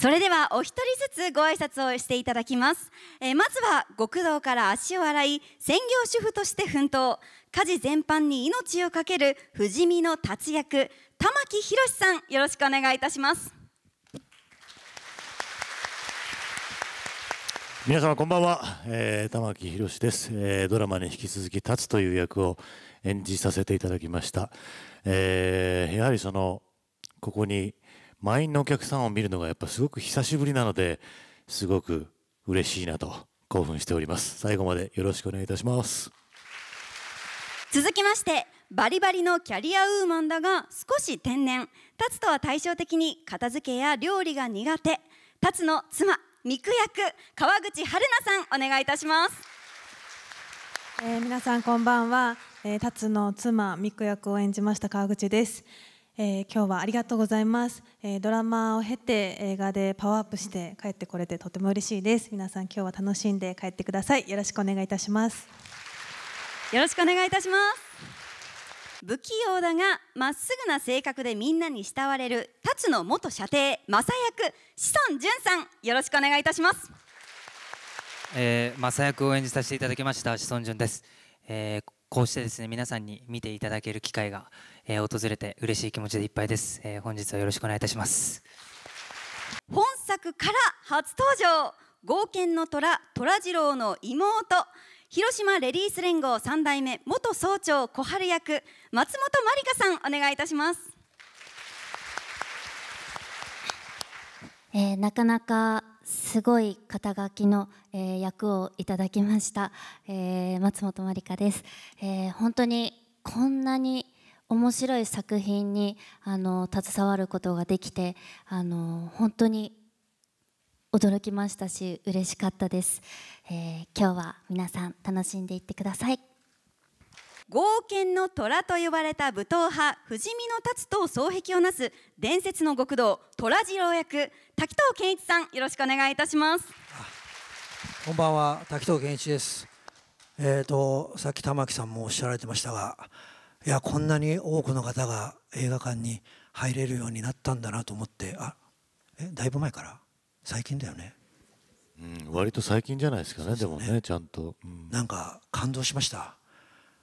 それではお一人ずつご挨拶をしていただきます、えー、まずは極道から足を洗い専業主婦として奮闘家事全般に命を懸ける不死身の達役玉木宏さんよろしくお願いいたします皆様こんばんは、えー、玉木宏です、えー、ドラマに引き続き立つという役を演じさせていただきました、えー、やはりそのここに満員のお客さんを見るのがやっぱすごく久しぶりなのですごく嬉しいなと興奮しております最後までよろしくお願いいたします続きましてバリバリのキャリアウーマンだが少し天然タツとは対照的に片付けや料理が苦手タツの妻肉役川口春奈さんお願いいたします、えー、皆さんこんばんは、えー、タツの妻ミク役を演じました川口ですえー、今日はありがとうございます、えー、ドラマを経て映画でパワーアップして帰ってこれてとても嬉しいです皆さん今日は楽しんで帰ってくださいよろしくお願いいたしますよろしくお願いいたします不器用だがまっすぐな性格でみんなに慕われる辰野元射程正役志尊淳さんよろしくお願いいたしますえー、正役を演じさせていただきました志尊淳です、えー、こうしてですね皆さんに見ていただける機会がえ訪れて嬉しい気持ちでいっぱいです、え本日はよろしくお願いいたします本作から初登場豪健の虎虎次郎の妹広島レディース連合三代目元総長小春役松本まりかさんお願いいたします、えー、なかなかすごい肩書きの、えー、役をいただきました、えー、松本まりかです、え本当にこんなに面白い作品にあの携わることができてあの本当に驚きましたし嬉しかったです、えー、今日は皆さん楽しんでいってください豪健の虎と呼ばれた武闘派不死身の立つと双璧をなす伝説の極道虎次郎役滝藤健一さんよろしくお願いいたしますこんばんは滝藤健一ですえっ、ー、とさっき玉木さんもおっしゃられてましたがいやこんなに多くの方が映画館に入れるようになったんだなと思ってあえだいぶ前から最近だよね、うん、割と最近じゃないですかね、ね、でもねちゃんと、うん、なんか感動しました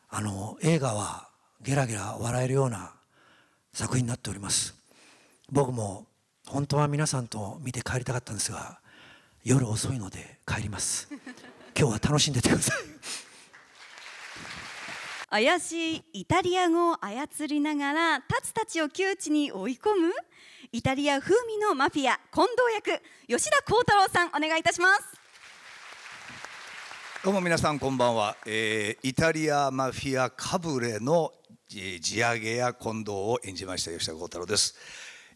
あの映画はゲラゲラ笑えるような作品になっております僕も本当は皆さんと見て帰りたかったんですが夜遅いので帰ります今日は楽しんでてください怪しいイタリア語を操りながらタツたちを窮地に追い込むイタリア風味のマフィア近藤役吉田幸太郎さんお願いいたしますどうも皆さんこんばんは、えー、イタリアマフィアかぶれの地上げや近藤を演じました吉田幸太郎です、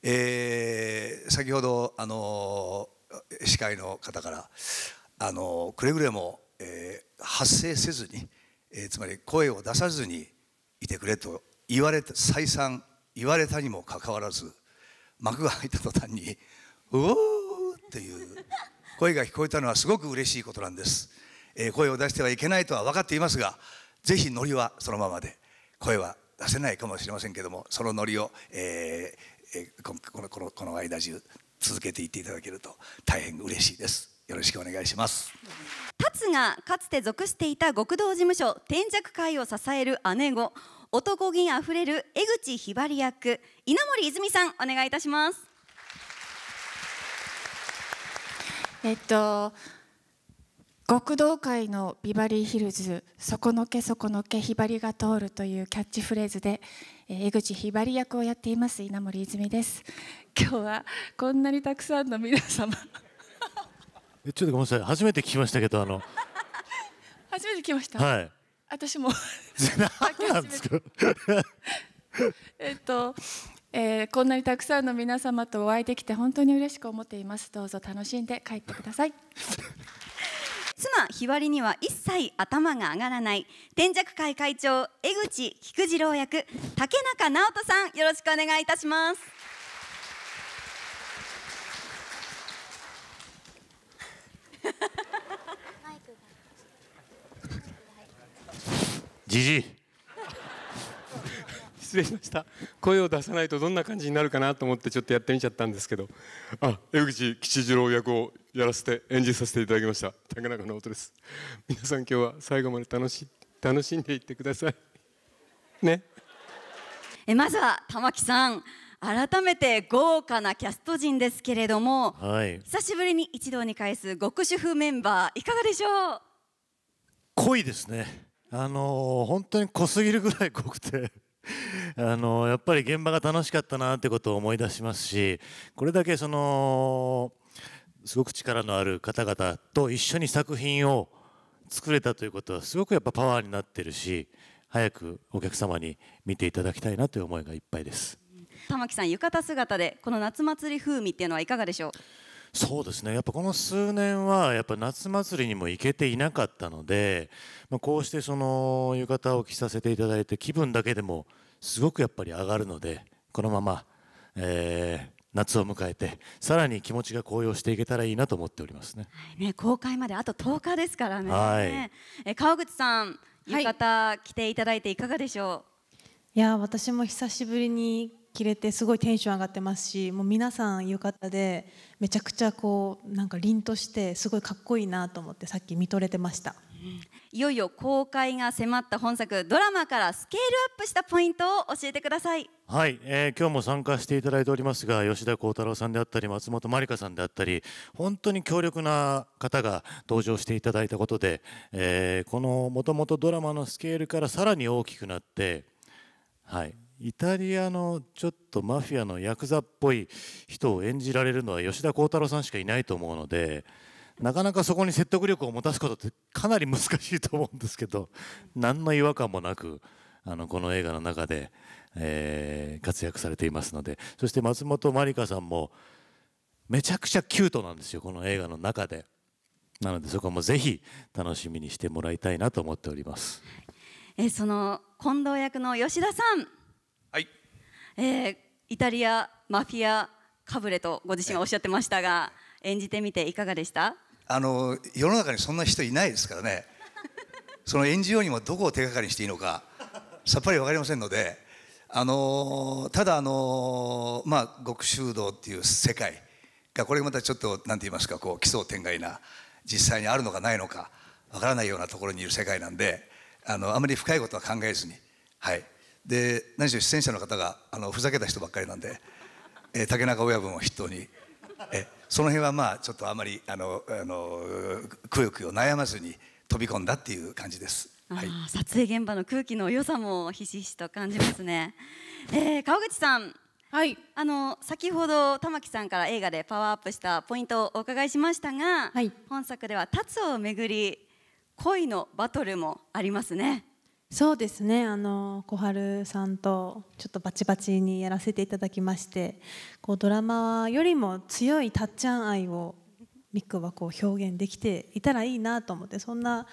えー、先ほどあのー、司会の方からあのー、くれぐれも、えー、発声せずにえー、つまり声を出さずにいてくれと言われた再三言われたにもかかわらず幕が開いた途端に「うおー!」っていう声が聞こえたのはすごく嬉しいことなんです、えー、声を出してはいけないとは分かっていますがぜひノリはそのままで声は出せないかもしれませんけどもそのノリを、えーえー、このこのこの間中続けていっていただけると大変嬉しいです。よろしくお願いします達がかつて属していた極道事務所天弱会を支える姉御男気あふれる江口ひばり役稲森泉さんお願いいたしますえっと極道会のビバリーヒルズ「そこのけそこのけひばりが通る」というキャッチフレーズで、え江口ひばり役をやっています稲森泉です今日はこんなにたくさんの皆様ちょっとごめんなさい初めて聞きましたけどあの初めて聞きました、はい私も なんですか えっと、えー、こんなにたくさんの皆様とお会いできて本当に嬉しく思っていますどうぞ楽しんで帰ってください 妻ひばりには一切頭が上がらない天雀会会長江口菊次郎役竹中直人さんよろしくお願いいたしますじじい失礼しました声を出さないとどんな感じになるかなと思ってちょっとやってみちゃったんですけどあ江口吉次郎役をやらせて演じさせていただきました竹中直人です皆さん今日は最後まで楽し楽しんでいってくださいねえまずは玉木さん改めて豪華なキャスト陣ですけれども、はい、久しぶりに一堂に会す極主婦メンバーいかがでしょう濃いですねあのー、本当に濃すぎるぐらい濃くて あのー、やっぱり現場が楽しかったなってことを思い出しますしこれだけそのすごく力のある方々と一緒に作品を作れたということはすごくやっぱパワーになってるし早くお客様に見ていただきたいなという思いがいっぱいです。玉木さん浴衣姿でこの夏祭り風味っていうのはいかがでしょうそうですねやっぱこの数年はやっぱ夏祭りにも行けていなかったので、まあ、こうしてその浴衣を着させていただいて気分だけでもすごくやっぱり上がるのでこのまま、えー、夏を迎えてさらに気持ちが高揚していけたらいいなと思っておりますね,、はいね、公開まであと10日ですからね、はい、え川口さん浴衣着ていただいていかがでしょう、はい、いや私も久しぶりに着れてすごいテンション上がってますしもう皆さん浴衣でめちゃくちゃこうなんか凛としてすごいかっこいいなと思ってさっき見とれてました、いよいよ公開が迫った本作ドラマからスケールアップしたポイントを教えてくださいはい、えー、今日も参加していただいておりますが吉田鋼太郎さんであったり松本まりかさんであったり本当に強力な方が登場していただいたことで、えー、このもともとドラマのスケールからさらに大きくなってはいイタリアのちょっとマフィアのヤクザっぽい人を演じられるのは吉田鋼太郎さんしかいないと思うのでなかなかそこに説得力を持たすことってかなり難しいと思うんですけど 何の違和感もなくあのこの映画の中で、えー、活躍されていますのでそして松本まりかさんもめちゃくちゃキュートなんですよこの映画の中で。なのでそこもぜひ楽しみにしてもらいたいなと思っております。えその近藤役の吉田さんはい、えー、イタリアマフィアかぶれとご自身はおっしゃってましたが、演じてみていかがでしたあの世の中にそんな人いないですからね その演じようにもどこを手がかりにしていいのかさっぱり分かりませんのであのただあのまあ極修道っていう世界がこれまたちょっと何て言いますかこう奇想天外な実際にあるのかないのか分からないようなところにいる世界なんであのあまり深いことは考えずにはい。で何しろ出演者の方があのふざけた人ばっかりなんで、えー、竹中親分を筆頭に、えその辺はまあちょっとあまりあのあのくよくよ悩まずに飛び込んだっていう感じです。はい、撮影現場の空気の良さもひしひしと感じますね。えー、川口さんはい、あの先ほど玉木さんから映画でパワーアップしたポイントをお伺いしましたが、はい、本作では「達をめぐり恋のバトル」もありますね。そうですねあの小春さんとちょっとバチバチにやらせていただきましてこうドラマよりも強いたっちゃん愛をミックはこう表現できていたらいいなと思ってそんな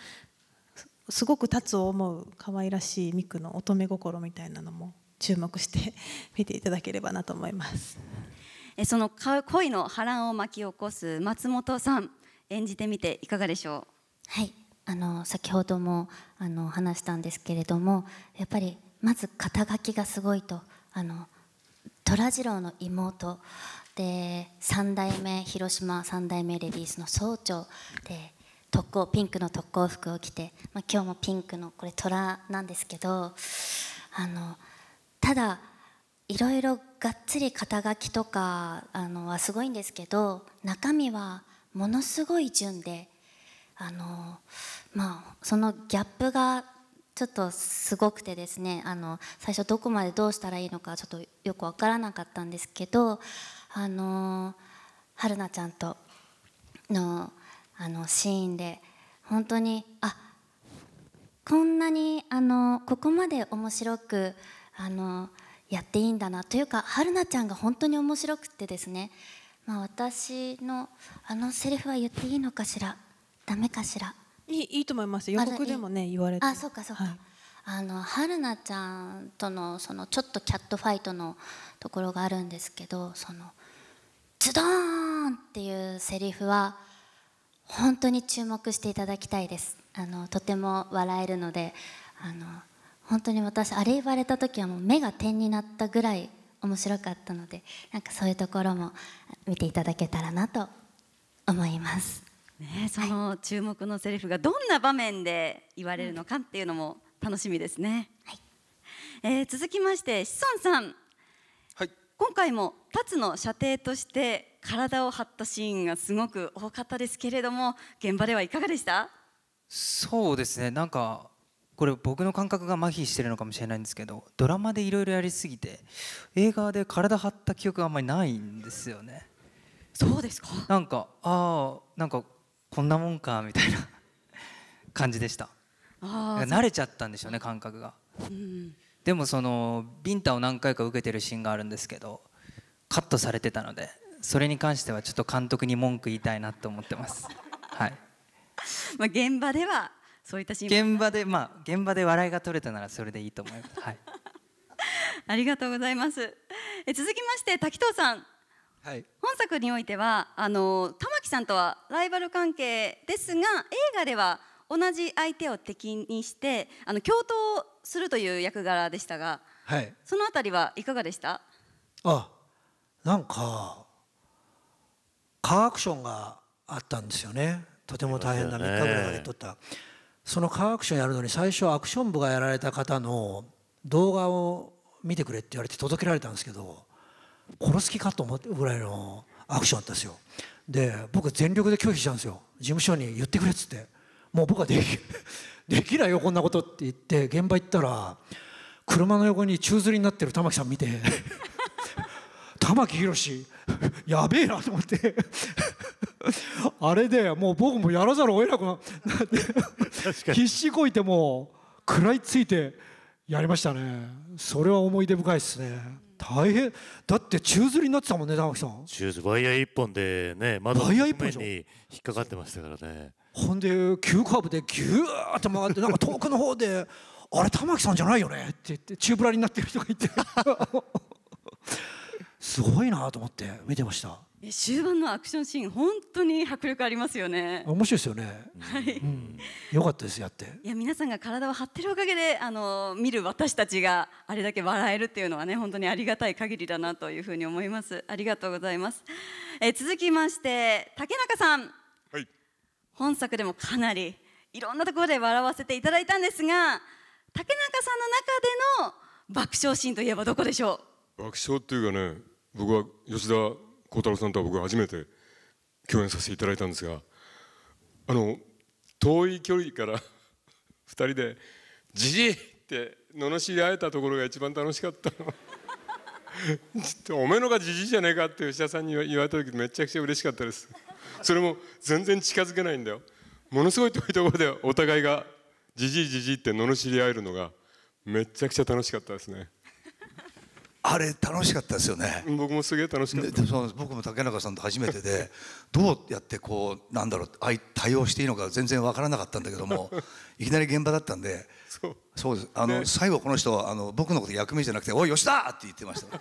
すごく立つを思う可愛らしいミックの乙女心みたいなのも注目して 見ていただければなと思いますその恋の波乱を巻き起こす松本さん演じてみていかがでしょうはいあの先ほどもあの話したんですけれどもやっぱりまず肩書きがすごいとあの虎次郎の妹で3代目広島3代目レディースの総長で特攻ピンクの特攻服を着て、まあ、今日もピンクのこれ虎なんですけどあのただいろいろがっつり肩書きとかあのはすごいんですけど中身はものすごい順で。あのまあ、そのギャップがちょっとすごくてですねあの最初どこまでどうしたらいいのかちょっとよく分からなかったんですけどあの春菜ちゃんとのあのシーンで本当にあこんなにあのここまで面白くあのやっていいんだなというか春菜ちゃんが本当に面白くてですね、まあ、私のあのセリフは言っていいのかしらダメかしらいいいいと思います予告でもね言われてあそうかそうか、はい、あの春菜ちゃんとのそのちょっとキャットファイトのところがあるんですけどその「ズドーン!」っていうセリフは本当に注目していただきたいですあのとても笑えるのであの本当に私あれ言われた時はもう目が点になったぐらい面白かったのでなんかそういうところも見ていただけたらなと思います。ね、その注目のセリフがどんな場面で言われるのかっていうのも楽しみですね。はい、えー、続きまして志尊さん、はい、今回もつの射程として体を張ったシーンがすごく多かったですけれども現場ではいかがでしたそうですねなんかこれ僕の感覚が麻痺してるのかもしれないんですけどドラマでいろいろやりすぎて映画で体張った記憶があんまりないんですよね。そうですかなんかああなんかこんなもんかみたいな 感じでした慣れちゃったんでしょうね感覚が、うん、でもそのビンタを何回か受けてるシーンがあるんですけどカットされてたのでそれに関してはちょっと監督に文句言いたいなと思ってます はいまあ現場ではそういったシーン現場でまあ現場で笑いが取れたならそれでいいと思います、はい、ありがとうございますえ続きまして滝藤さんはい、本作においてはあの玉木さんとはライバル関係ですが映画では同じ相手を敵にしてあの共闘するという役柄でしたが、はい、そのあたりはいかがでしたあなんかカーアクションがあったんですよねとても大変な3日ぐらいかけとった、ね、そのカーアクションやるのに最初アクション部がやられた方の動画を見てくれって言われて届けられたんですけど殺す気かと思ってぐらいのアクションったんですよで僕全力で拒否したんですよ事務所に言ってくれっつってもう僕はでき できないよこんなことって言って現場行ったら車の横に宙吊りになってる玉木さん見て 玉木宏やべえなと思って あれでもう僕もやらざるを得なくなって必死こいてもう食らいついてやりましたねそれは思い出深いですね。大変だって宙づりになってたもんね玉木さん宙吊りワイヤー一本でね窓の面に引っかかってましたからねほんで急カーブでギューッと回ってなんか遠くの方で「あれ玉木さんじゃないよね」って言って宙ぶらりになってる人がいて すごいなと思って見てました終盤のアクションシーン本当に迫力ありますよね面白いですよね、はい、うん、よかったですやっていや皆さんが体を張ってるおかげであの見る私たちがあれだけ笑えるっていうのはね本当にありがたい限りだなというふうに思いますありがとうございますえ続きまして竹中さん、はい、本作でもかなりいろんなところで笑わせていただいたんですが竹中さんの中での爆笑シーンといえばどこでしょう爆笑っていうかね僕は吉田孝太郎さんとは僕は初めて共演させていただいたんですがあの遠い距離から2 人で「じじい!」って罵り合えたところが一番楽しかったの おめえのがじじいじゃねえかって吉田さんに言われた時めちゃくちゃ嬉しかったですそれも全然近づけないんだよものすごい遠いところでお互いがじじいじじいって罵り合えるのがめちゃくちゃ楽しかったですねあれ楽しかったですよね僕もすげえ楽しかった僕も竹中さんと初めてで どうやってこうなんだろう対応していいのか全然分からなかったんだけども いきなり現場だったんでそうですあの、最後この人はあの僕のこと役目じゃなくて「おい吉田!」って言ってました。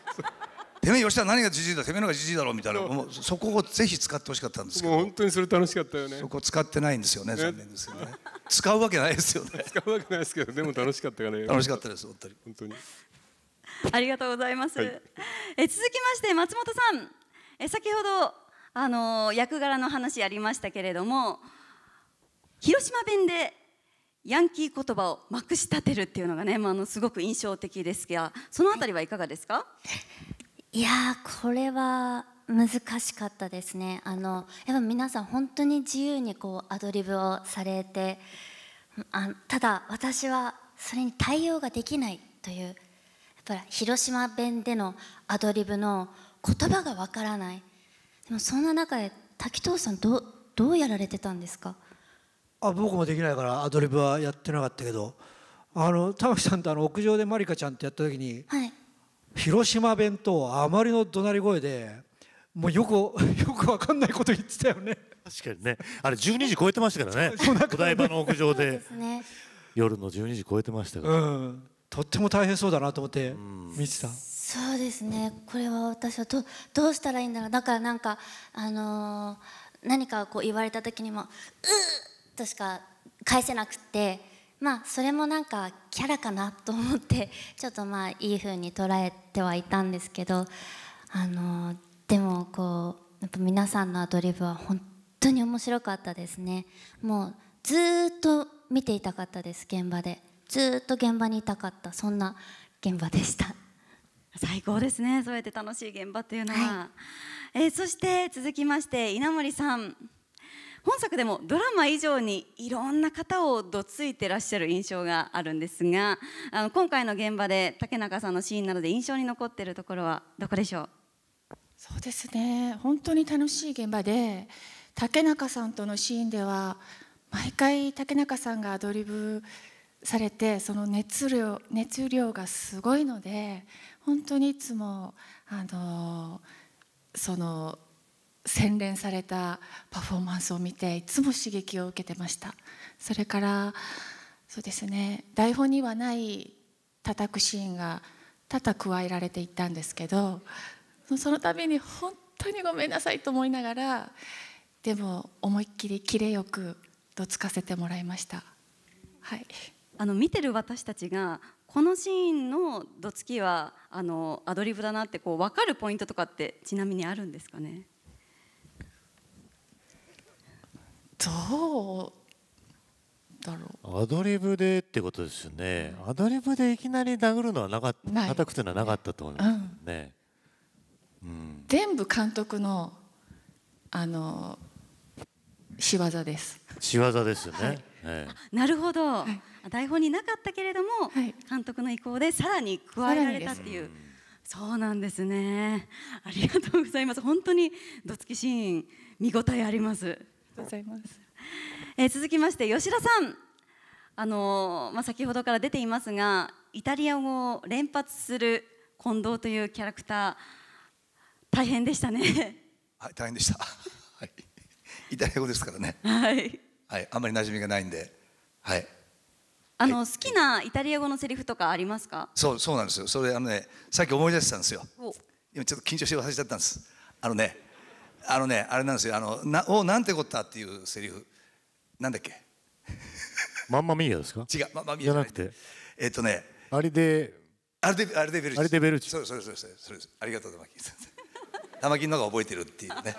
てめえ吉田何がじじいだてめえのがじじいだろうみたいなもうそこをぜひ使ってほしかったんですけど本当にそれ楽しかったよねそこ使ってないんですよね残念ですよね使うわけないですよね 使うわけないですけどでも楽しかったからね楽しかったです本当に本当に ありがとうございます、はい、え続きまして松本さんえ先ほどあの役柄の話ありましたけれども広島弁でヤンキー言葉をまくし立てるっていうのがね、まあ、のすごく印象的ですがそのあたりはいかがですか、いやこれは難しかったですねあのやっぱ皆さん本当に自由にこうアドリブをされてあただ私はそれに対応ができないというぱり広島弁でのアドリブの言葉がわからないでもそんな中で滝藤さんどどうやられてたんですかあ僕もできないからアドリブはやってなかったけどあの玉木さんとあの屋上でまりかちゃんってやった時に、はい、広島弁とあまりの怒鳴り声でもうよくよくわかんないこと言ってたよね確かにねあれ12時超えてましたからねお台場の屋上で、ね、夜の12時超えてましたから。うんとっても大変そうだなと思って見てた。そうですねこれは私はどどうしたらいいんだろうだからなんか、あのー、何かこう言われた時にも「うっ!」としか返せなくってまあそれもなんかキャラかなと思ってちょっとまあいい風に捉えてはいたんですけど、あのー、でもこうやっぱ皆さんのアドリブは本当に面白かったですねもうずっと見ていたかったです現場でずっと現場にいたかったそんな現場でした 最高ですねそうやって楽しい現場というのは、はい、えー、そして続きまして稲森さん本作でもドラマ以上にいろんな方をどついてらっしゃる印象があるんですがあの今回の現場で竹中さんのシーンなどで印象に残っているところはどこでしょうそうですね本当に楽しい現場で竹中さんとのシーンでは毎回竹中さんがアドリブされてその熱量熱量がすごいので本当にいつもあのその洗練されたパフォーマンスを見ていつも刺激を受けてましたそれからそうですね台本にはない叩くシーンが多々加えられていったんですけどその度に本当にごめんなさいと思いながらでも思いっきりキレよくどつかせてもらいました。はいあの見てる私たちがこのシーンのどつきはあのアドリブだなってこう分かるポイントとかってちなみにあるんですかねどうだろうアドリブでってことですよね、アドリブでいきなり殴るのはなかった叩くというのはなかったと思いますね、うん、うん、全部監督のあの仕業です仕業ですよね、はいなるほど、はい、台本になかったけれども、はい、監督の意向でさらに加えられたっていう。そうなんですね。ありがとうございます。本当にどつきシーン見応えあります。ございます。えー、続きまして吉田さん、あのー、まあ先ほどから出ていますが、イタリア語を連発する近藤というキャラクター、大変でしたね。はい、大変でした。はい、イタリア語ですからね。はい。はい、あんまり馴染みがないんで、はい。あの、好きなイタリア語のセリフとかありますか？そうそうなんですよ。それあのね、さっき思い出してたんですよ。今ちょっと緊張して忘れちゃったんです。あのね、あのね、あれなんですよ。あのなおなんてこったっていうセリフ、なんだっけ？マンマミーヤですか？違う、マンマミーヤじゃなくて、えっ、ー、とね、あれで。アルデアルデベルチ。アルデベルチ。そうそうそうそうそありがとう玉木さん。玉木の方が覚えてるっていうね、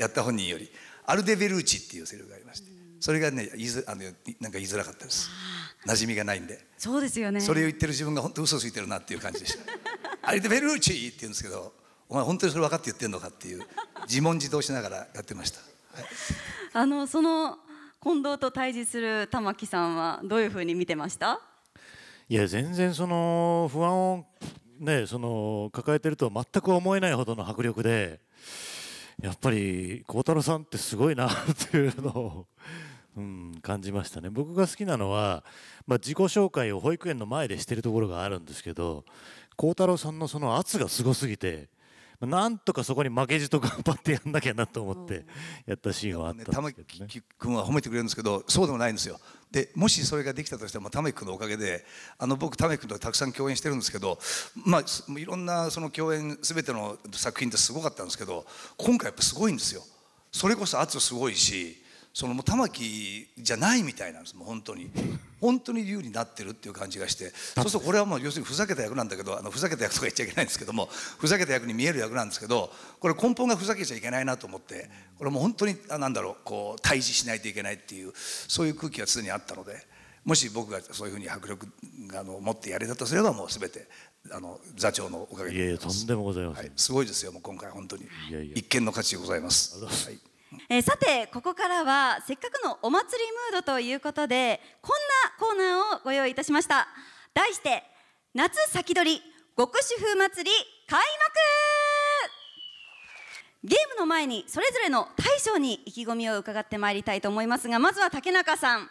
やった本人よりアルデベルーチっていうセリフがありまして。それがねいず、あのなんか言いづらかったです馴染みがないんでそうですよねそれを言ってる自分が本当嘘ついてるなっていう感じでした あれでベルーチって言うんですけどお前本当にそれ分かって言ってるのかっていう自問自答しながらやってました、はい、あのその近藤と対峙する玉木さんはどういうふうに見てましたいや全然その不安をねその抱えてると全く思えないほどの迫力でやっぱり孝太郎さんってすごいなっていうのをうん感じましたね僕が好きなのは、まあ、自己紹介を保育園の前でしてるところがあるんですけど孝太郎さんのその圧がすごすぎて。なんとかそこに負けじと頑張ってやんなきゃなと思ってやったシーンはあったんですけど、ね、玉木君は褒めてくれるんですけどそうでもないんですよでもしそれができたとしても玉木君のおかげであの僕玉木君とたくさん共演してるんですけど、まあ、いろんなその共演すべての作品ってすごかったんですけど今回やっぱすごいんですよそれこそ圧すごいしそのもう玉木じゃないみたいなんですもう本当に本当に竜になってるっていう感じがしてそうするとこれはもう要するにふざけた役なんだけどあのふざけた役とか言っちゃいけないんですけどもふざけた役に見える役なんですけどこれ根本がふざけちゃいけないなと思ってこれもう本当に何だろうこう対峙しないといけないっていうそういう空気が常にあったのでもし僕がそういうふうに迫力あの持ってやれたとすればもう全てあの座長のおかげでいやいやとんでもございません、はい、すごいですよもう今回本当に一見の価値でございます。はいえー、さてここからはせっかくのお祭りムードということでこんなコーナーをご用意いたしました題して「夏先取り極主婦祭り開幕」ゲームの前にそれぞれの大将に意気込みを伺ってまいりたいと思いますがまずは竹中さんあ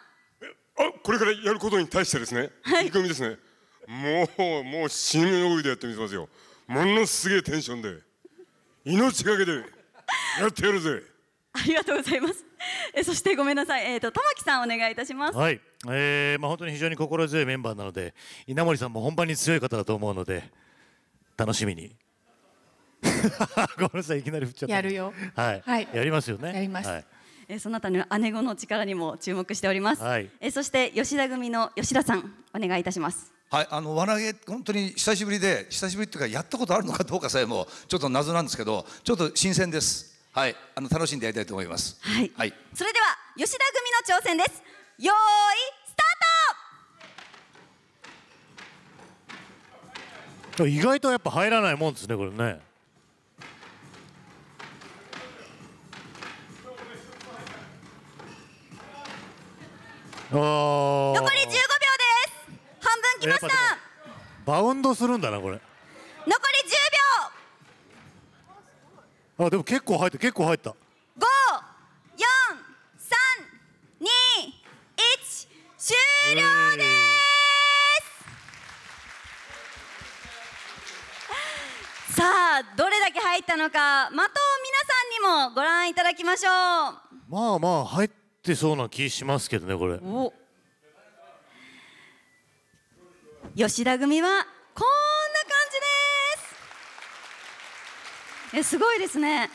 これからやることに対してですね、はい、意気込みですねもうもう死ぬよいでやってみせますよものすげえテンションで命がけでやってやるぜありがとうございます。えそしてごめんなさい、えっ、ー、と玉木さんお願いいたします。はい、えー、まあ本当に非常に心強いメンバーなので稲森さんも本番に強い方だと思うので楽しみに。ごめんなさいいきなり振っちゃった。やるよ。はい。はい、やりますよね。やります。はい、えー、その他の姉子の力にも注目しております。はい、えそして吉田組の吉田さんお願いいたします。はい、あの輪投げ本当に久しぶりで久しぶりというかやったことあるのかどうかさえもちょっと謎なんですけどちょっと新鮮です。はい、あの楽しんでやりたいと思います。はい。はい、それでは吉田組の挑戦です。よースタート。意外とやっぱ入らないもんですねこれね。残り15秒です。半分きました。バウンドするんだなこれ。あでも結構入った結構入った五四三二一終了です、さあどれだけ入ったのか的を皆さんにもご覧いただきましょうまあまあ入ってそうな気しますけどねこれ吉田組はこう。えすごいですね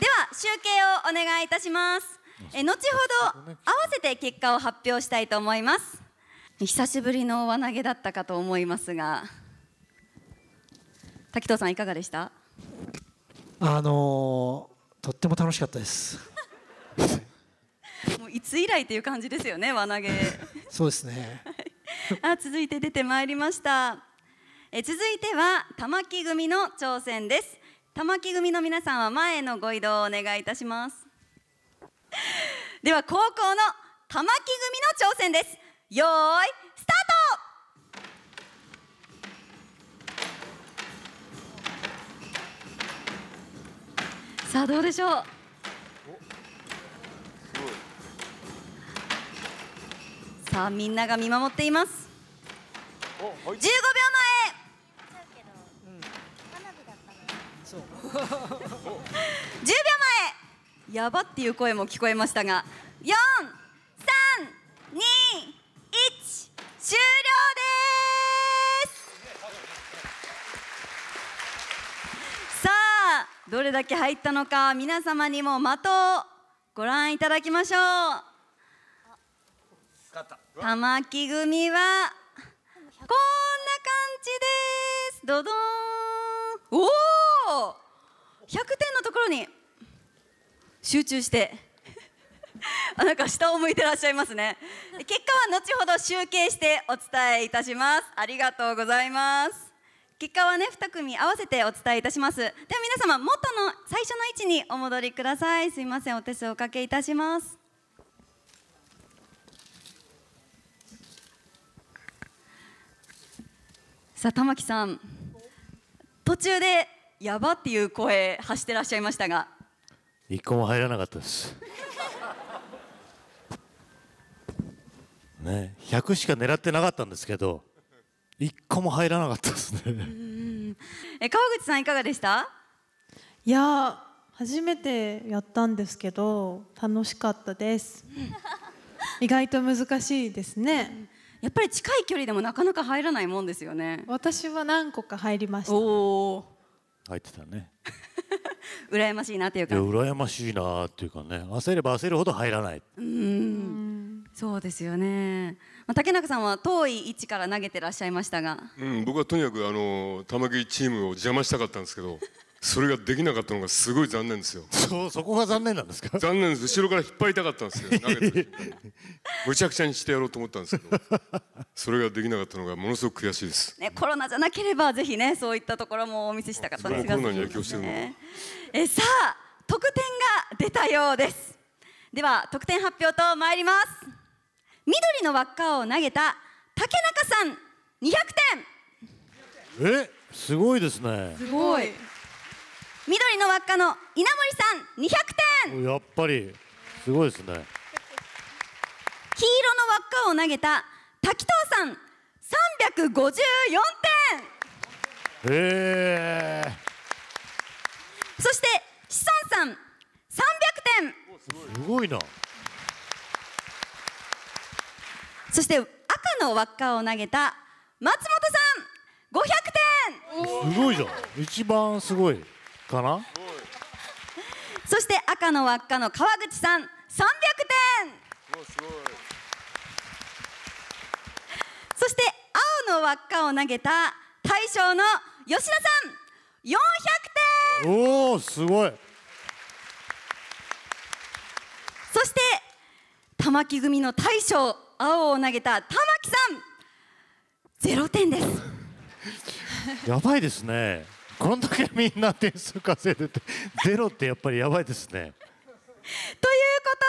では集計をお願いいたしますえ後ほど合わせて結果を発表したいと思います久しぶりの輪投げだったかと思いますが滝藤さんいかがでしたあのー、とっても楽しかったです もういつ以来という感じですよね輪投げそうですね、あ続いて出てまいりましたえ続いては玉木組の挑戦です玉木組の皆さんは前へのご移動をお願いいたします では高校の玉木組の挑戦ですよーいスタートさあどうでしょうさあみんなが見守っています15秒前 十10秒前やばっていう声も聞こえましたが4 3 2 1終了ですさあどれだけ入ったのか皆様にも的をご覧いただきましょう玉木組はこんな感じですどどんおお100点のところに集中して あなんか下を向いてらっしゃいますね結果は後ほど集計してお伝えいたしますありがとうございます結果はね2組合わせてお伝えいたしますでは皆様元の最初の位置にお戻りくださいすいませんお手数おかけいたしますさあ玉木さん途中でやばっていう声発してらっしゃいましたが一個も入らなかったですね100しか狙ってなかったんですけど一個も入らなかったですねえ川口さんいかがでしたいや初めてやったんですけど楽しかったです意外と難しいですねやっぱり近い距離でもなかなか入らないもんですよね私は何個か入りましたおお入ってたね 羨ましいなっていうか羨ましいなっていうかね焦れば焦るほど入らないうんそうですよね、まあ、竹中さんは遠い位置から投げてらっしゃいましたが、うん、僕はとにかくあの玉木チームを邪魔したかったんですけどそれができなかったのがすごい残念ですよそうそこが残念なんですか残念です後ろから引っ張りたかったんですよ 投げむちゃくちゃにしてやろうと思ったんですけどそれができなかったのがものすごく悔しいです、ね、コロナじゃなければぜひねそういったところもお見せしたかったですがコロナに影響してるの、ね、えさあ得点が出たようですでは得点発表と参ります緑の輪っかを投げた竹中さん200点えすごいですねすごい緑の輪っかの稲森さん200点やっぱりすごいですね黄色の輪っかを投げた滝藤さん354点へえそして志尊さん300点すごいなそして赤の輪っかを投げた松本さん500点すごいじゃん一番すごいかなそして赤の輪っかの川口さん300点そして青の輪っかを投げた大将の吉田さん400点おおすごいそして玉木組の大将青を投げた玉木さん0点です やばいですねこんだけみんな点数稼いでてゼロってやっぱりやばいですね。ということ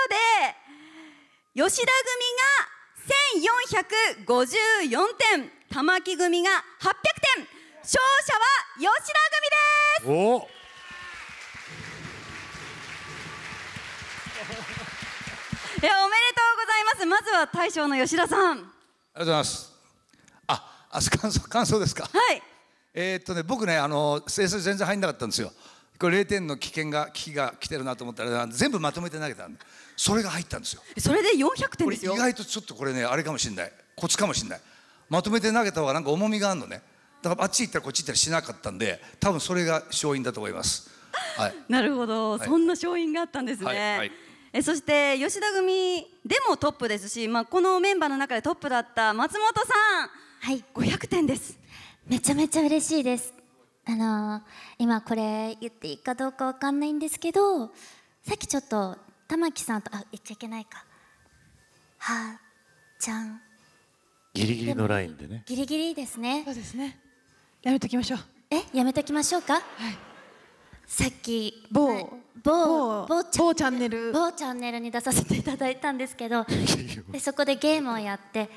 で吉田組が1454点玉木組が800点勝者は吉田組ですおいやおめでとうございますまずは大将の吉田さんありがとうございますあ、明日感想感想ですかはいえー、っとね僕ねあの成全然入んなかったんですよこれ0点の危険が危機が来てるなと思ったら全部まとめて投げたんでそれが入ったんですよそれで400点ですよ意外とちょっとこれねあれかもしれないコツかもしれないまとめて投げた方がなんか重みがあるのねだからあっち行ったらこっち行ったりしなかったんで多分それが勝因だと思います、はい、なるほど、はい、そんな勝因があったんですね、はいはい、えそして吉田組でもトップですし、まあ、このメンバーの中でトップだった松本さん、はい、500点ですめちゃめちゃ嬉しいです。あのー、今これ言っていいかどうかわかんないんですけど、さっきちょっと玉木さんとあ言っちゃいけないか。はちゃん。ギリギリのラインでね。ギリギリですね。そうですね。やめときましょう。え、やめときましょうか。はい。さっき某、某某チャンネル某チャンネルに出させていただいたんですけど、でそこでゲームをやって、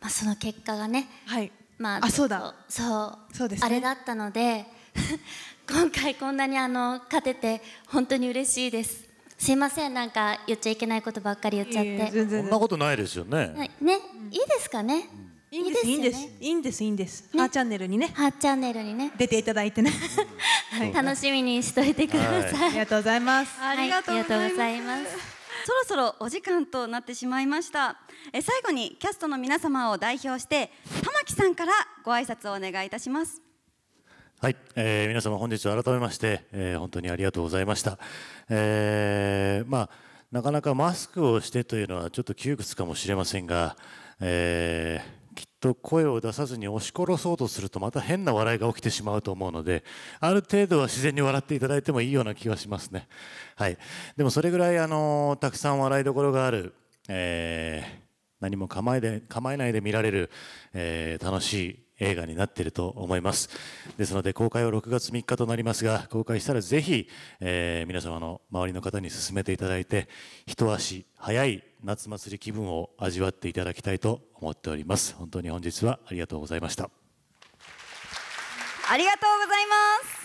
まあその結果がね、はい、まあ、あそうだそうそうです、ね、あれだったので 今回こんなにあの勝てて本当に嬉しいですすいませんなんか言っちゃいけないことばっかり言っちゃって全然そんなことないですよね、はい、ね、いいですかね、いいんですいいんです、ね、いいんですいいんです、ね、ハーチャンネルにねハーチャンネルにね出ていただいてねはい、楽しみにしといてください、はい、ありがとうございますありがとうございますそろそろお時間となってしまいましたえ最後にキャストの皆様を代表して木さんからご挨拶をお願いいたします。はい、えー、皆様本日は改めまして、えー、本当にありがとうございました。えー、まあなかなかマスクをしてというのはちょっと窮屈かもしれませんが、えー、きっと声を出さずに押し殺そうとするとまた変な笑いが起きてしまうと思うのである程度は自然に笑っていただいてもいいような気がしますね。はい、でもそれぐらい、あのー、たくさん笑いどころがある、えー何も構えで構えないで見られる、えー、楽しい映画になっていると思いますですので公開は6月3日となりますが公開したらぜひ、えー、皆様の周りの方に進めていただいて一足早い夏祭り気分を味わっていただきたいと思っております本当に本日はありがとうございましたありがとうございます